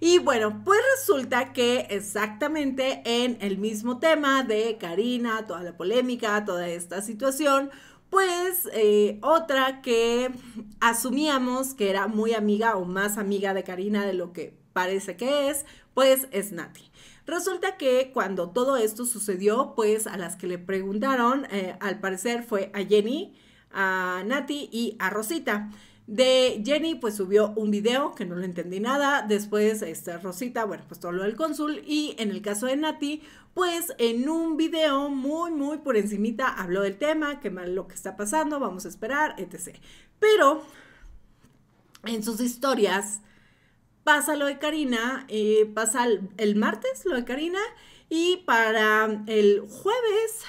Y bueno, pues resulta que exactamente en el mismo tema de Karina, toda la polémica, toda esta situación, pues eh, otra que asumíamos que era muy amiga o más amiga de Karina de lo que parece que es, pues es Nati. Resulta que cuando todo esto sucedió, pues a las que le preguntaron, eh, al parecer fue a Jenny, a Nati y a Rosita. De Jenny, pues subió un video que no lo entendí nada. Después, esta Rosita, bueno, pues todo lo del cónsul. Y en el caso de Nati, pues en un video muy, muy por encimita habló del tema, qué mal lo que está pasando, vamos a esperar, etc. Pero en sus historias pasa lo de Karina, eh, pasa el, el martes lo de Karina y para el jueves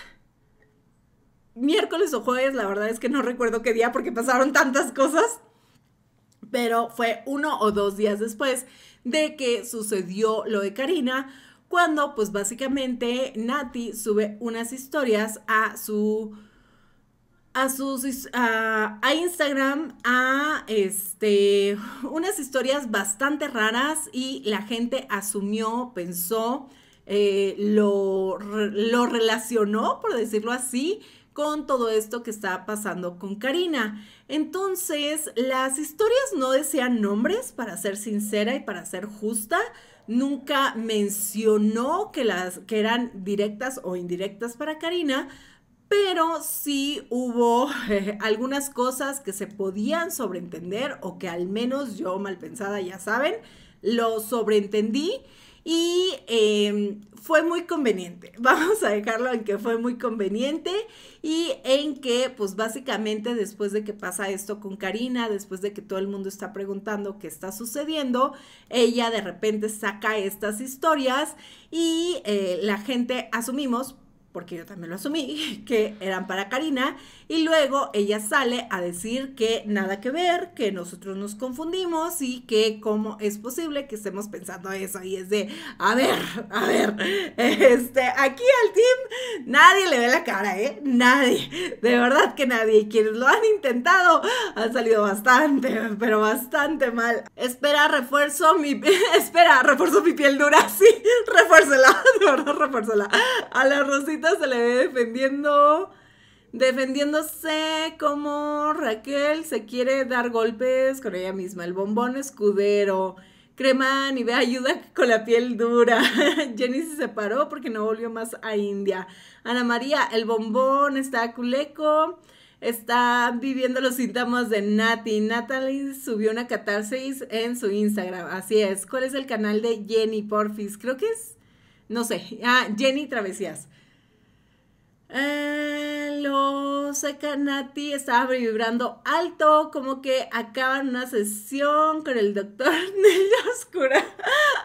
miércoles o jueves, la verdad es que no recuerdo qué día porque pasaron tantas cosas. Pero fue uno o dos días después de que sucedió lo de Karina, cuando pues básicamente Nati sube unas historias a su a sus a, Instagram a este unas historias bastante raras y la gente asumió, pensó, eh, lo, lo relacionó, por decirlo así, con todo esto que está pasando con Karina. Entonces, las historias no desean nombres, para ser sincera y para ser justa. Nunca mencionó que, las, que eran directas o indirectas para Karina, pero sí hubo algunas cosas que se podían sobreentender o que al menos yo, mal pensada ya saben, lo sobreentendí y em, fue muy conveniente. Vamos a dejarlo en que fue muy conveniente y en que, pues básicamente después de que pasa esto con Karina, después de que todo el mundo está preguntando qué está sucediendo, ella de repente saca estas historias y eh, la gente asumimos porque yo también lo asumí, que eran para Karina, y luego ella sale a decir que nada que ver, que nosotros nos confundimos y que cómo es posible que estemos pensando eso, y es de, a ver, a ver, este, aquí al team nadie le ve la cara, ¿eh? Nadie, de verdad que nadie, quienes lo han intentado han salido bastante, pero bastante mal. Espera, refuerzo mi, espera, refuerzo mi piel dura, sí, refuérzela, de verdad, la A la Rosita se le ve defendiendo, defendiéndose como Raquel se quiere dar golpes con ella misma. El bombón escudero, crema ve ayuda con la piel dura. Jenny se separó porque no volvió más a India. Ana María, el bombón está culeco está viviendo los síntomas de Nati. Natalie subió una catarsis en su Instagram. Así es. ¿Cuál es el canal de Jenny Porfis? Creo que es. No sé. Ah, Jenny Travesías. Eh, saca Nati, estaba vibrando alto, como que acaban una sesión con el doctor Nella Oscura.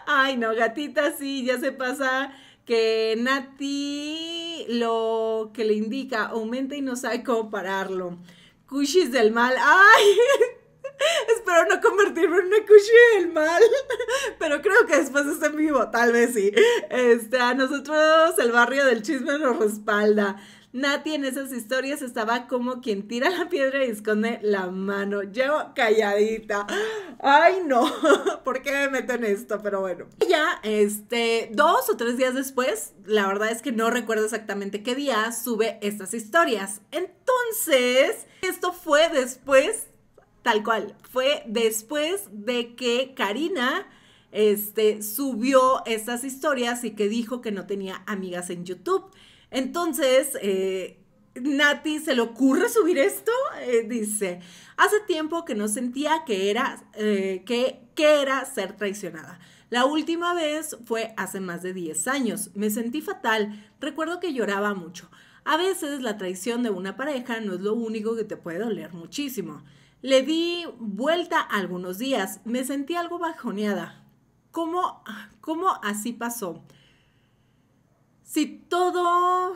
Ay, no, gatita, sí, ya se pasa que Nati lo que le indica aumenta y no sabe cómo pararlo. Cushis del mal, ay, Espero no convertirme en una cushy del mal, pero creo que después esté en vivo, tal vez sí. Este, a nosotros el barrio del chisme nos respalda. Nati en esas historias estaba como quien tira la piedra y esconde la mano. Llevo calladita. Ay, no. ¿Por qué me meto en esto? Pero bueno. Ya, este, dos o tres días después, la verdad es que no recuerdo exactamente qué día sube estas historias. Entonces, esto fue después Tal cual. Fue después de que Karina este, subió estas historias y que dijo que no tenía amigas en YouTube. Entonces, eh, Nati se le ocurre subir esto. Eh, dice, hace tiempo que no sentía que era, eh, que, que era ser traicionada. La última vez fue hace más de 10 años. Me sentí fatal. Recuerdo que lloraba mucho. A veces la traición de una pareja no es lo único que te puede doler muchísimo. Le di vuelta algunos días, me sentí algo bajoneada. ¿Cómo, cómo así pasó? Si todo,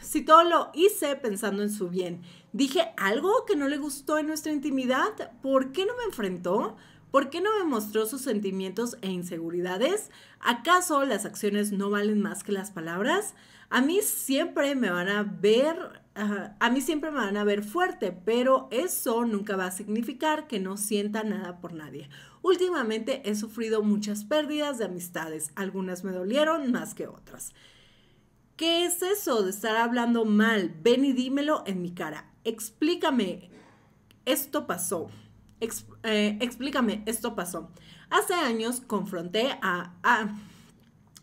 si todo lo hice pensando en su bien, dije algo que no le gustó en nuestra intimidad, ¿por qué no me enfrentó? ¿Por qué no me mostró sus sentimientos e inseguridades? ¿Acaso las acciones no valen más que las palabras? A mí siempre me van a ver a mí siempre me van a ver fuerte, pero eso nunca va a significar que no sienta nada por nadie. Últimamente he sufrido muchas pérdidas de amistades, algunas me dolieron más que otras. ¿Qué es eso de estar hablando mal? Ven y dímelo en mi cara. Explícame, esto pasó. Eh, explícame, esto pasó. Hace años confronté a...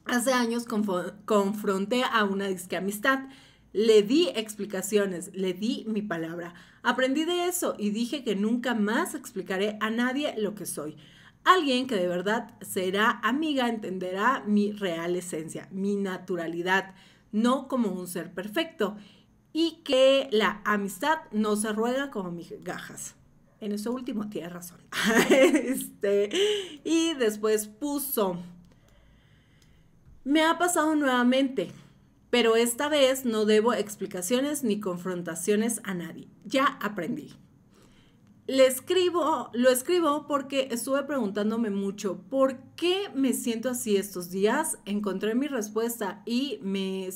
hace años confronté a una disque amistad le di explicaciones, le di mi palabra. Aprendí de eso y dije que nunca más explicaré a nadie lo que soy. Alguien que de verdad será amiga entenderá mi real esencia, mi naturalidad, no como un ser perfecto, y que la amistad no se ruega como mis gajas. En eso último tiene razón. Este, y después puso, me ha pasado nuevamente pero esta vez no debo explicaciones ni confrontaciones a nadie. Ya aprendí. Le escribo, lo escribo porque estuve preguntándome mucho por qué me siento así estos días. Encontré mi respuesta y me,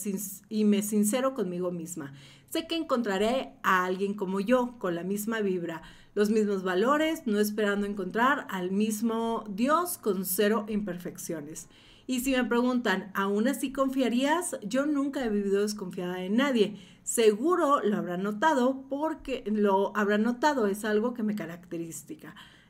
y me sincero conmigo misma. Sé que encontraré a alguien como yo, con la misma vibra, los mismos valores, no esperando encontrar al mismo Dios con cero imperfecciones. Y si me preguntan, ¿aún así confiarías? Yo nunca he vivido desconfiada de nadie. Seguro lo habrán notado porque lo habrán notado, es algo que me caracteriza.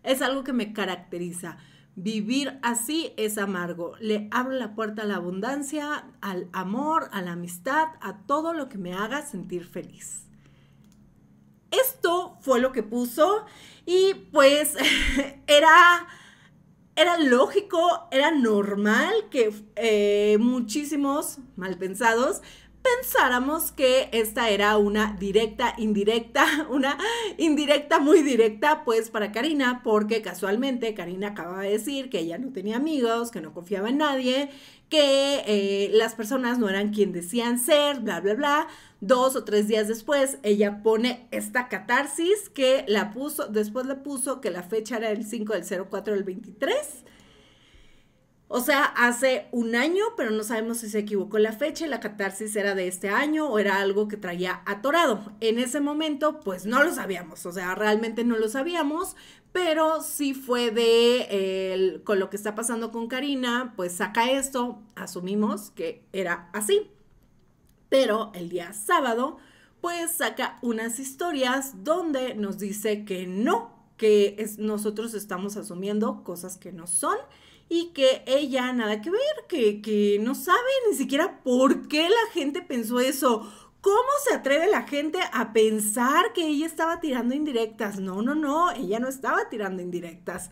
Es algo que me caracteriza. Vivir así es amargo. Le abro la puerta a la abundancia, al amor, a la amistad, a todo lo que me haga sentir feliz. Esto fue lo que puso y pues era era lógico, era normal que eh, muchísimos malpensados pensáramos que esta era una directa, indirecta, una indirecta muy directa, pues para Karina, porque casualmente Karina acaba de decir que ella no tenía amigos, que no confiaba en nadie, que eh, las personas no eran quien decían ser, bla, bla, bla. Dos o tres días después, ella pone esta catarsis que la puso, después le puso que la fecha era el 5 del 04 del 23 o sea, hace un año, pero no sabemos si se equivocó la fecha, la catarsis era de este año o era algo que traía atorado. En ese momento, pues no lo sabíamos, o sea, realmente no lo sabíamos, pero sí fue de, con lo que está pasando con Karina, pues saca esto, asumimos que era así. Pero el día sábado, pues saca unas historias donde nos dice que no, que es, nosotros estamos asumiendo cosas que no son y que ella nada que ver, que, no sabe ni siquiera por qué la gente pensó eso. ¿Cómo se atreve la gente a pensar que ella estaba tirando indirectas? No, no, no, ella no estaba tirando indirectas.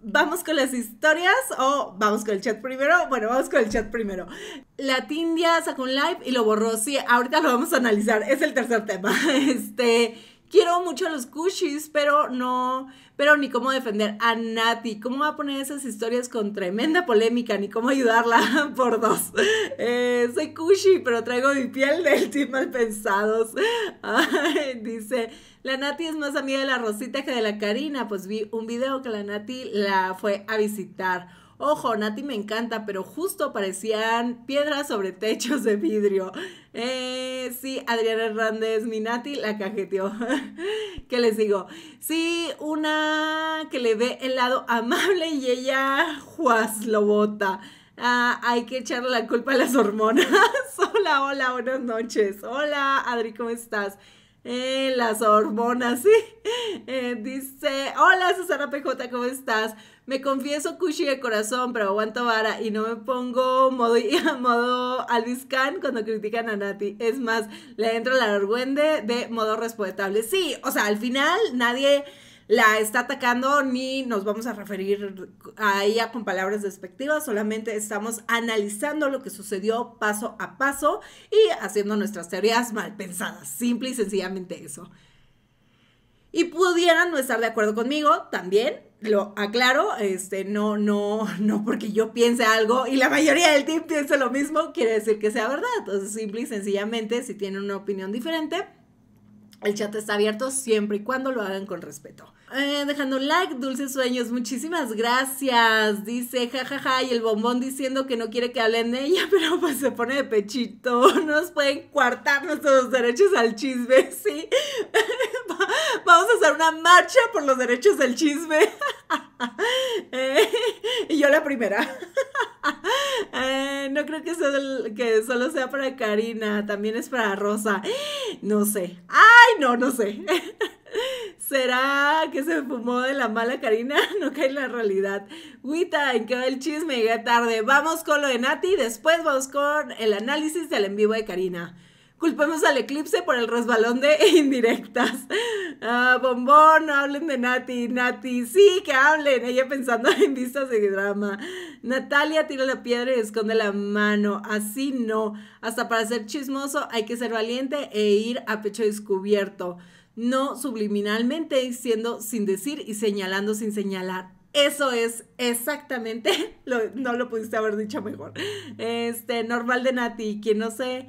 ¿Vamos con las historias o vamos con el chat primero? Bueno, vamos con el chat primero. La Tindia sacó un live y lo borró. Sí, ahorita lo vamos a analizar. Es el tercer tema. Este, quiero mucho a los Cushis, pero no, pero ni cómo defender a Nati. ¿Cómo va a poner esas historias con tremenda polémica? Ni cómo ayudarla por dos. Eh, soy Cushy, pero traigo mi piel del team mal pensados. dice, la Nati es más amiga de la Rosita que de la Karina. Pues vi un video que la Nati la fue a visitar. Ojo, Nati me encanta, pero justo parecían piedras sobre techos de vidrio. Eh, sí, Adriana Hernández, mi Nati la cajeteó. ¿Qué les digo? Sí, una que le ve el lado amable y ella ¡juas! lo bota. Ah, hay que echarle la culpa a las hormonas. hola, hola, buenas noches. Hola, Adri, ¿cómo estás? Eh, las hormonas, sí. Eh, dice, hola, Susana PJ, ¿cómo estás? me confieso cushy de corazón, pero aguanto vara y no me pongo modo, modo Alvis cuando critican a Nati. Es más, le entro la argüende de modo respetable. Sí, o sea, al final nadie la está atacando ni nos vamos a referir a ella con palabras despectivas, solamente estamos analizando lo que sucedió paso a paso y haciendo nuestras teorías mal pensadas, simple y sencillamente eso. Y pudieran no estar de acuerdo conmigo también, lo aclaro, este, no, no, no porque yo piense algo y la mayoría del team piense lo mismo, quiere decir que sea verdad. Entonces, simple y sencillamente, si tienen una opinión diferente, el chat está abierto siempre y cuando lo hagan con respeto. Eh, dejando like, dulces sueños, muchísimas gracias. Dice jajaja y el bombón diciendo que no quiere que hablen de ella, pero pues se pone de pechito. Nos pueden coartar nuestros derechos al chisme, sí. Vamos a hacer una marcha por los derechos del chisme. Eh, y yo la primera. Eh, no creo que, que solo sea para Karina, también es para Rosa. No sé. Ay, no, no sé. ¿Será que se fumó de la mala Karina? No cae en la realidad. Güita, ¿en qué va el chisme? Llegué tarde. Vamos con lo de Nati, después vamos con el análisis del en vivo de Karina. Culpemos al eclipse por el resbalón de indirectas. Ah, bombón, no hablen de Nati. Nati, sí, que hablen. Ella pensando en vistas de drama. Natalia tira la piedra y esconde la mano. Así no. Hasta para ser chismoso hay que ser valiente e ir a pecho descubierto no subliminalmente, diciendo sin decir y señalando sin señalar. Eso es exactamente, no lo pudiste haber dicho mejor. Este, normal de Nati, quien no se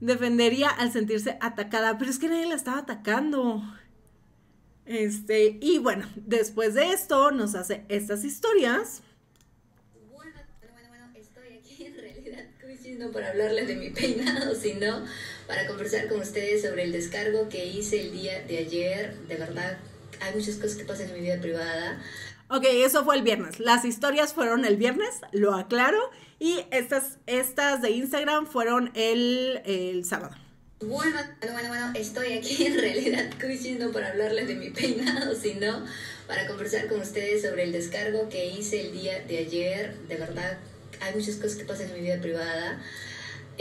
defendería al sentirse atacada, pero es que nadie la estaba atacando. Este, y bueno, después de esto nos hace estas historias. Bueno, bueno, bueno, estoy aquí en realidad no para hablarles de mi peinado, sino para conversar con ustedes sobre el descargo que hice el día de ayer. De verdad, hay muchas cosas que pasan en mi vida privada. Ok, eso fue el viernes. Las historias fueron el viernes, lo aclaro. Y estas, estas de Instagram fueron el, el sábado. Bueno, bueno, bueno, estoy aquí en realidad Cushis no para hablarles de mi peinado, sino para conversar con ustedes sobre el descargo que hice el día de ayer. De verdad, hay muchas cosas que pasan en mi vida privada.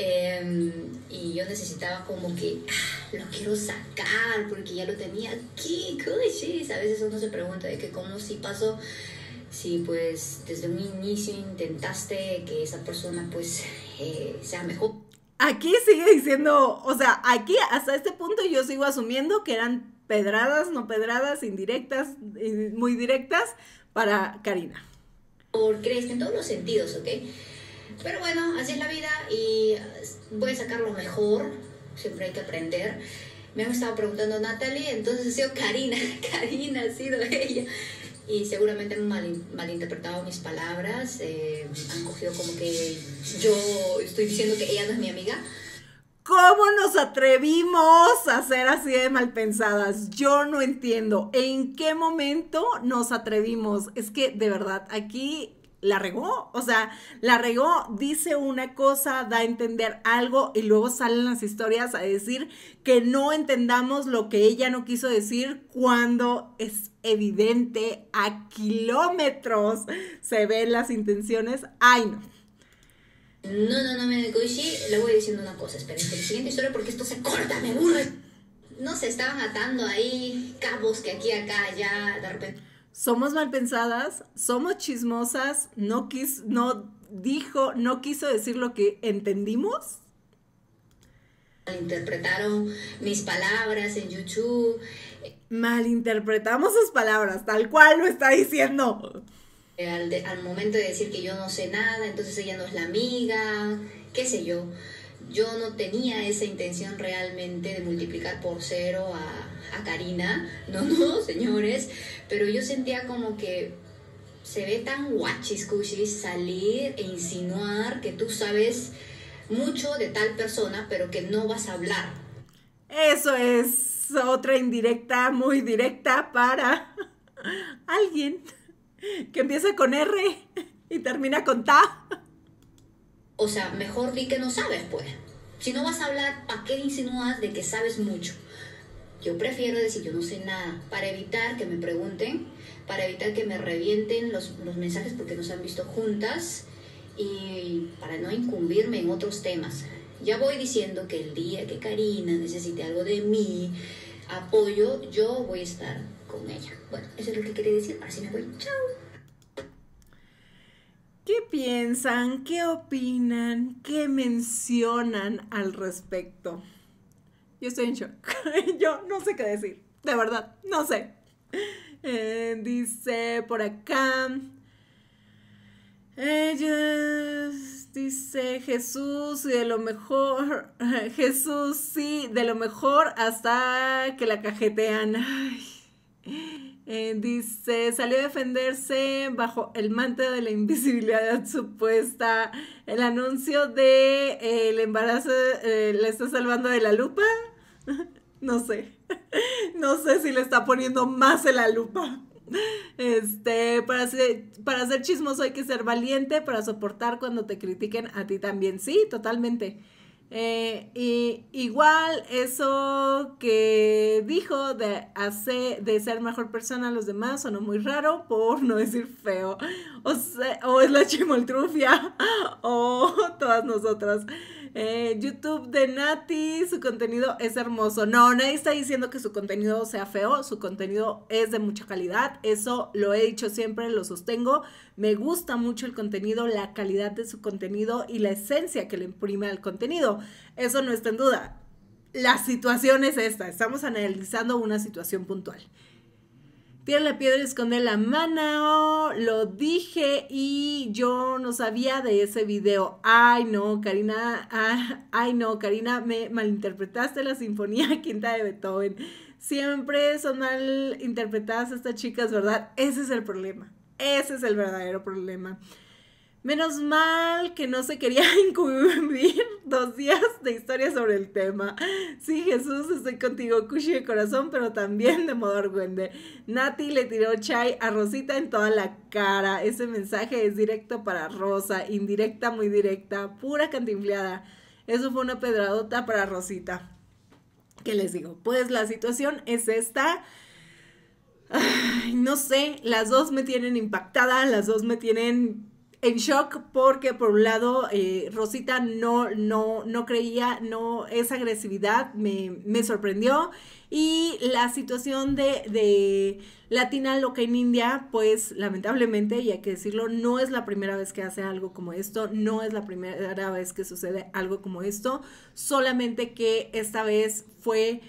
Em, y yo necesitaba como que ah, lo quiero sacar porque ya lo tenía aquí, A veces uno se pregunta de que cómo si pasó, si pues desde un inicio intentaste que esa persona pues eh, sea mejor. Aquí sigue diciendo, o sea, aquí hasta este punto yo sigo asumiendo que eran pedradas, no pedradas, indirectas, muy directas para Karina. ¿Por crees en todos los sentidos, ¿ok? Pero bueno, así es la vida y eh, voy a sacar lo mejor, siempre hay que aprender. Me han estado preguntando Natalie, entonces ha sido Karina, Karina ha sido ella. Y seguramente han mal, malinterpretado mis palabras, eh, han cogido como que yo estoy diciendo que ella no es mi amiga. ¿Cómo nos atrevimos a ser así de malpensadas? Yo no entiendo. ¿En qué momento nos atrevimos? Es que de verdad, aquí la regó, o sea, la regó, dice una cosa, da a entender algo y luego salen las historias a decir que no entendamos lo que ella no quiso decir cuando es evidente a kilómetros se ven las intenciones. Ay, no. No, no, no, me Koishi, le voy diciendo una cosa, esperen siguiente historia porque esto se corta, me aburre. No se estaban atando ahí cabos que aquí, acá, allá, de repente somos mal pensadas somos chismosas, no, quis, no dijo, no quiso decir lo que entendimos. Malinterpretaron mis palabras en YouTube. Malinterpretamos sus palabras, tal cual lo está diciendo. Eh, al momento de decir que yo no sé nada, entonces ella no es la amiga, qué sé yo yo no tenía esa intención realmente de multiplicar por cero a, Karina, no, no, señores, pero yo sentía como que se ve tan guachiscuchis salir e insinuar que tú sabes mucho de tal persona, pero que no vas a hablar. Eso es otra indirecta, muy directa para alguien que empieza con R y termina con TA. O sea, mejor di que no sabes, pues. Si no vas a hablar, ¿para qué insinúas de que sabes mucho? Yo prefiero decir yo no sé nada para evitar que me pregunten, para evitar que me revienten los, mensajes porque nos han visto juntas y para no incumbirme en otros temas. Ya voy diciendo que el día que Karina necesite algo de mí, apoyo, yo voy a estar con ella. Bueno, eso es lo que quería decir. Ahora sí me voy. Chao. ¿Qué piensan? ¿Qué opinan? ¿Qué mencionan al respecto? Yo estoy en shock. Yo no sé qué decir. De verdad, no sé. Eh, dice por acá. Ellos, dice Jesús, y de lo mejor, Jesús, sí, de lo mejor hasta que la cajetean. Ay. Eh, dice, salió a defenderse bajo el manto de la invisibilidad supuesta. El anuncio de eh, el embarazo eh, le está salvando de la lupa. No sé. No sé si le está poniendo más en la lupa. Este, para ser, para ser chismoso hay que ser valiente, para soportar cuando te critiquen a ti también. Sí, totalmente. Eh, y igual eso que dijo de hacer, de ser mejor persona a los demás sonó muy raro por no decir feo. O, o es la chimoltrufia o todas nosotras. Eh, YouTube de Nati, su contenido es hermoso. No, nadie está diciendo que su contenido sea feo, su contenido es de mucha calidad, eso lo he dicho siempre, lo sostengo. Me gusta mucho el contenido, la calidad de su contenido y la esencia que le imprime al contenido. Eso no está en duda. La situación es esta, estamos analizando una situación puntual. Tiene la piedra y esconde la mano, lo dije y yo no sabía de ese video. Ay no, Karina, ah, ay no, Karina, me malinterpretaste la Sinfonía Quinta de Beethoven. Siempre son mal interpretadas estas chicas, ¿verdad? Ese es el problema, ese es el verdadero problema. Menos mal que no se quería incumbir dos días de historia sobre el tema. Sí, Jesús, estoy contigo, Cushi de corazón, pero también de modo argüende. Nati le tiró chai a Rosita en toda la cara. Ese mensaje es directo para Rosa, indirecta, muy directa, pura cantimpleada Eso fue una pedradota para Rosita. ¿Qué les digo? Pues la situación es esta. no sé, las dos me tienen impactada, las dos me tienen en shock porque por un lado eh, Rosita no, no, no creía, no, esa agresividad me, sorprendió y la situación de, de Latina loca en India, pues lamentablemente, y hay que decirlo, no es la primera vez que hace algo como esto, no es la primera vez que sucede algo como esto, solamente que esta vez fue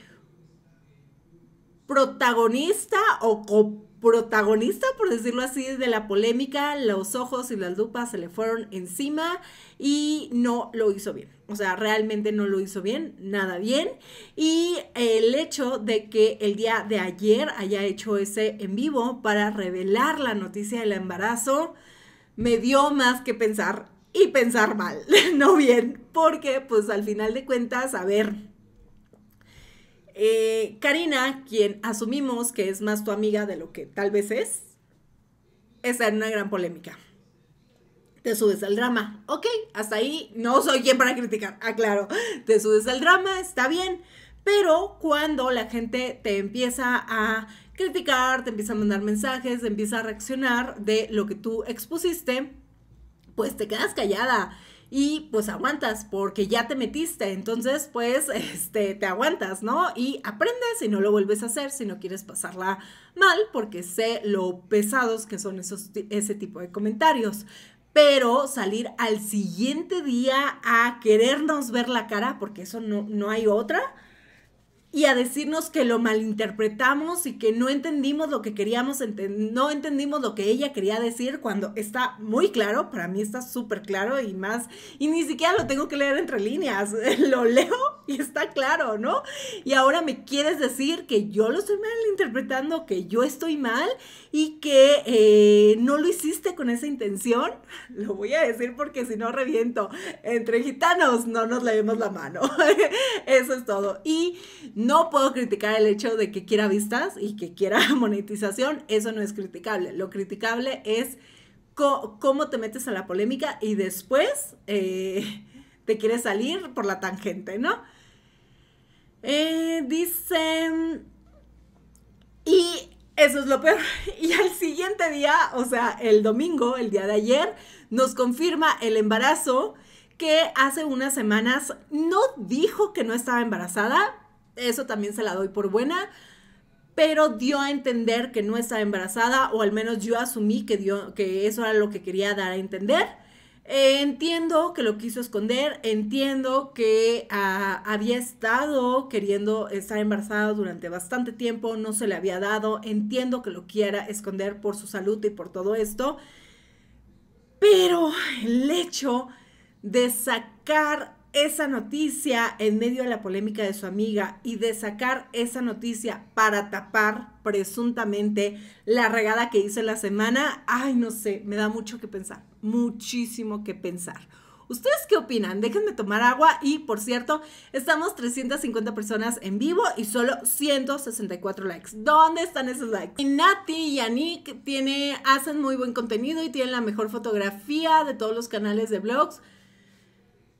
protagonista o copa protagonista, por decirlo así, de la polémica, los ojos y las lupas se le fueron encima y no lo hizo bien. O sea, realmente no lo hizo bien, nada bien. Y el hecho de que el día de ayer haya hecho ese en vivo para revelar la noticia del embarazo, me dio más que pensar y pensar mal, no bien, porque pues al final de cuentas, a ver, eh, Karina, quien asumimos que es más tu amiga de lo que tal vez es, está en una gran polémica. Te subes al drama. Ok, hasta ahí no soy quien para criticar. claro, te subes al drama, está bien. Pero cuando la gente te empieza a criticar, te empieza a mandar mensajes, te empieza a reaccionar de lo que tú expusiste, pues te quedas callada y pues aguantas porque ya te metiste, entonces pues este, te aguantas, ¿no? Y aprendes y no lo vuelves a hacer si no quieres pasarla mal porque sé lo pesados que son esos, ese tipo de comentarios. Pero salir al siguiente día a querernos ver la cara, porque eso no, no hay otra, y a decirnos que lo malinterpretamos y que no entendimos lo que queríamos entender, no entendimos lo que ella quería decir cuando está muy claro, para mí está súper claro y más, y ni siquiera lo tengo que leer entre líneas, lo leo y está claro, ¿no? Y ahora me quieres decir que yo lo estoy malinterpretando, que yo estoy mal y que eh, no lo hiciste con esa intención, lo voy a decir porque si no reviento, entre gitanos no nos leemos la mano, eso es todo. Y no puedo criticar el hecho de que quiera vistas y que quiera monetización, eso no es criticable. Lo criticable es cómo te metes a la polémica y después eh, te quieres salir por la tangente, ¿no? Eh, dicen... Y eso es lo peor. Y al siguiente día, o sea, el domingo, el día de ayer, nos confirma el embarazo que hace unas semanas no dijo que no estaba embarazada, eso también se la doy por buena, pero dio a entender que no estaba embarazada, o al menos yo asumí que, dio, que eso era lo que quería dar a entender. Eh, entiendo que lo quiso esconder, entiendo que ah, había estado queriendo estar embarazada durante bastante tiempo, no se le había dado, entiendo que lo quiera esconder por su salud y por todo esto, pero el hecho de sacar esa noticia en medio de la polémica de su amiga y de sacar esa noticia para tapar presuntamente la regada que hizo la semana, ay, no sé, me da mucho que pensar, muchísimo que pensar. ¿Ustedes qué opinan? Déjenme tomar agua y, por cierto, estamos 350 personas en vivo y solo 164 likes. ¿Dónde están esos likes? Y Nati y Anik tiene, hacen muy buen contenido y tienen la mejor fotografía de todos los canales de blogs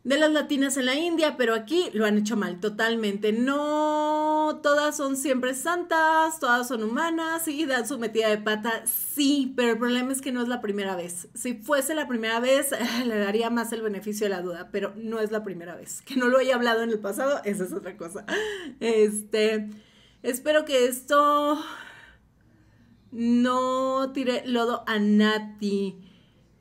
de las latinas en la India, pero aquí lo han hecho mal totalmente. No todas son siempre santas, todas son humanas y dan su metida de pata, sí, pero el problema es que no es la primera vez. Si fuese la primera vez, le daría más el beneficio de la duda, pero no es la primera vez. Que no lo haya hablado en el pasado, esa es otra cosa. Este, espero que esto no tire lodo a Nati.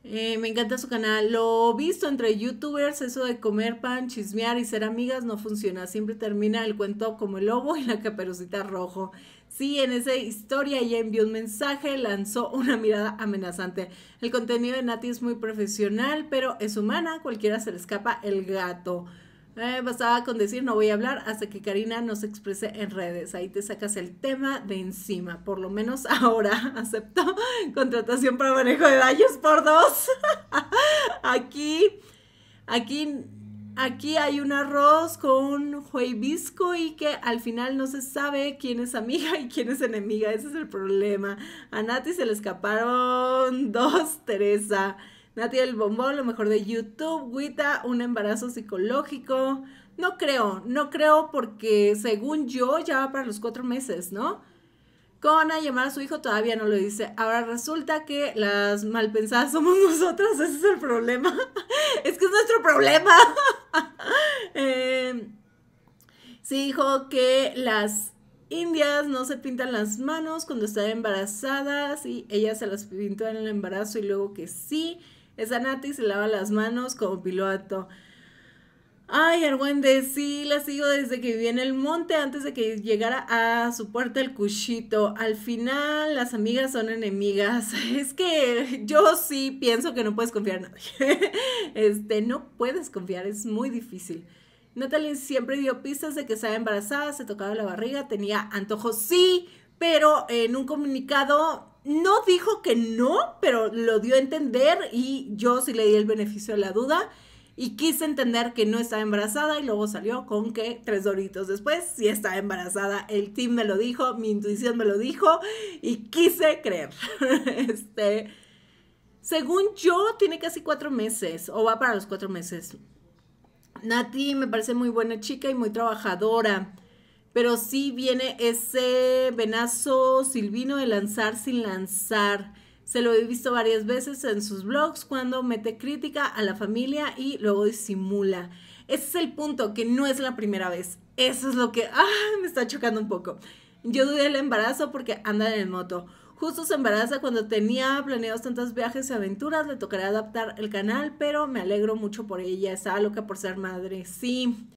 Eh, me encanta su canal. Lo visto entre youtubers, eso de comer pan, chismear y ser amigas no funciona. Siempre termina el cuento como el lobo y la caperucita rojo. Sí, en esa historia ella envió un mensaje, lanzó una mirada amenazante. El contenido de Nati es muy profesional, pero es humana, cualquiera se le escapa el gato. Eh, bastaba con decir no voy a hablar hasta que Karina nos exprese en redes. Ahí te sacas el tema de encima. Por lo menos ahora acepto contratación para manejo de daños por dos. aquí, aquí, aquí hay un arroz con un juevisco y que al final no se sabe quién es amiga y quién es enemiga. Ese es el problema. A Nati se le escaparon dos, Teresa. Nati el bombón, lo mejor de YouTube, Guita, un embarazo psicológico. No creo, no creo porque según yo ya va para los cuatro meses, ¿no? Con a llamar a su hijo todavía no lo dice. Ahora resulta que las malpensadas somos nosotras, ese es el problema. es que es nuestro problema. Em, sí dijo que las indias no se pintan las manos cuando están embarazadas y ella se las pintó en el embarazo y luego que sí. Nati se lava las manos como piloto. Ay, Argüende, sí, la sigo desde que viví en el monte, antes de que llegara a su puerta el cuchito. Al final, las amigas son enemigas. Es que yo sí pienso que no puedes confiar en nadie. Este, no puedes confiar, es muy difícil. Natalie siempre dio pistas de que estaba embarazada, se tocaba la barriga, tenía antojos, sí, pero en un comunicado no dijo que no, pero lo dio a entender y yo sí le di el beneficio de la duda y quise entender que no estaba embarazada y luego salió con que tres doritos después sí estaba embarazada. El team me lo dijo, mi intuición me lo dijo y quise creer. este, según yo, tiene casi cuatro meses o va para los cuatro meses. Nati me parece muy buena chica y muy trabajadora pero sí viene ese venazo silvino de lanzar sin lanzar. Se lo he visto varias veces en sus blogs cuando mete crítica a la familia y luego disimula. Ese es el punto, que no es la primera vez. Eso es lo que ah, me está chocando un poco. Yo dudé el embarazo porque anda en el moto. Justo se embaraza cuando tenía planeados tantos viajes y aventuras. Le tocará adaptar el canal, pero me alegro mucho por ella. Estaba loca por ser madre. Sí.